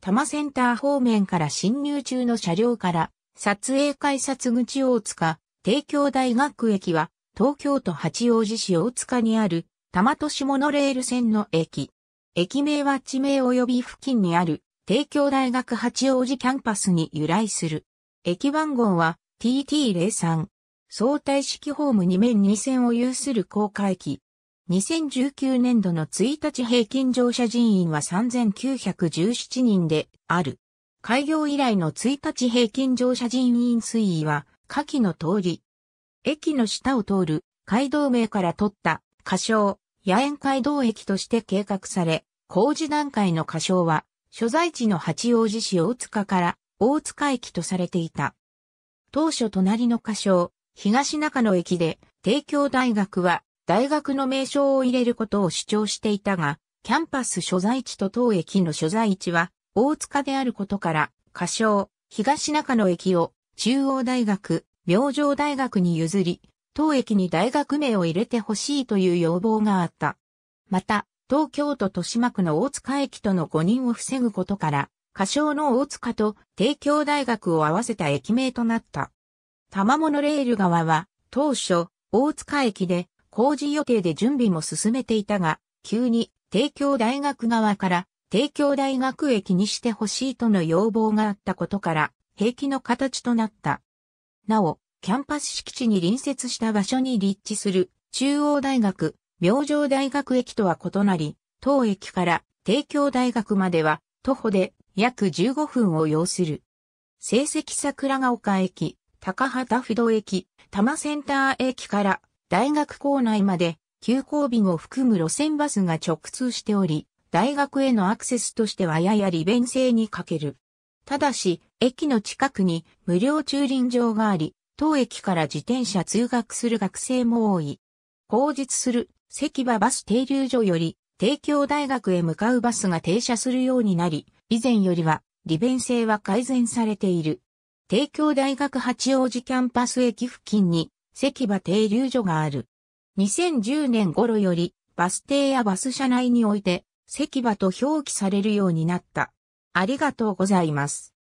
多摩センター方面から侵入中の車両から、撮影改札口大塚、帝京大学駅は、東京都八王子市大塚にある、多摩都市モノレール線の駅。駅名は地名及び付近にある、帝京大学八王子キャンパスに由来する。駅番号は TT03。相対式ホーム2面2線を有する高架駅。2019年度の1日平均乗車人員は3917人である。開業以来の1日平均乗車人員推移は、下記の通り。駅の下を通る街道名から取った仮称、野園街道駅として計画され、工事段階の仮称は、所在地の八王子市大塚から大塚駅とされていた。当初隣の仮称、東中野駅で、帝京大学は大学の名称を入れることを主張していたが、キャンパス所在地と当駅の所在地は大塚であることから、仮称、東中野駅を中央大学、明星大学に譲り、当駅に大学名を入れてほしいという要望があった。また、東京都豊島区の大塚駅との誤認を防ぐことから、仮称の大塚と帝京大学を合わせた駅名となった。玉物レール側は、当初、大塚駅で工事予定で準備も進めていたが、急に帝京大学側から帝京大学駅にしてほしいとの要望があったことから、兵器の形となった。なお、キャンパス敷地に隣接した場所に立地する中央大学、明星大学駅とは異なり、当駅から帝京大学までは徒歩で約15分を要する。成績桜ヶ丘駅、高畑不動駅、多摩センター駅から大学構内まで急行便を含む路線バスが直通しており、大学へのアクセスとしてはやや利便性に欠ける。ただし、駅の近くに無料駐輪場があり、当駅から自転車通学する学生も多い。後日する関場バス停留所より、帝京大学へ向かうバスが停車するようになり、以前よりは利便性は改善されている。帝京大学八王子キャンパス駅付近に石馬停留所がある。2010年頃より、バス停やバス車内において、石場と表記されるようになった。ありがとうございます。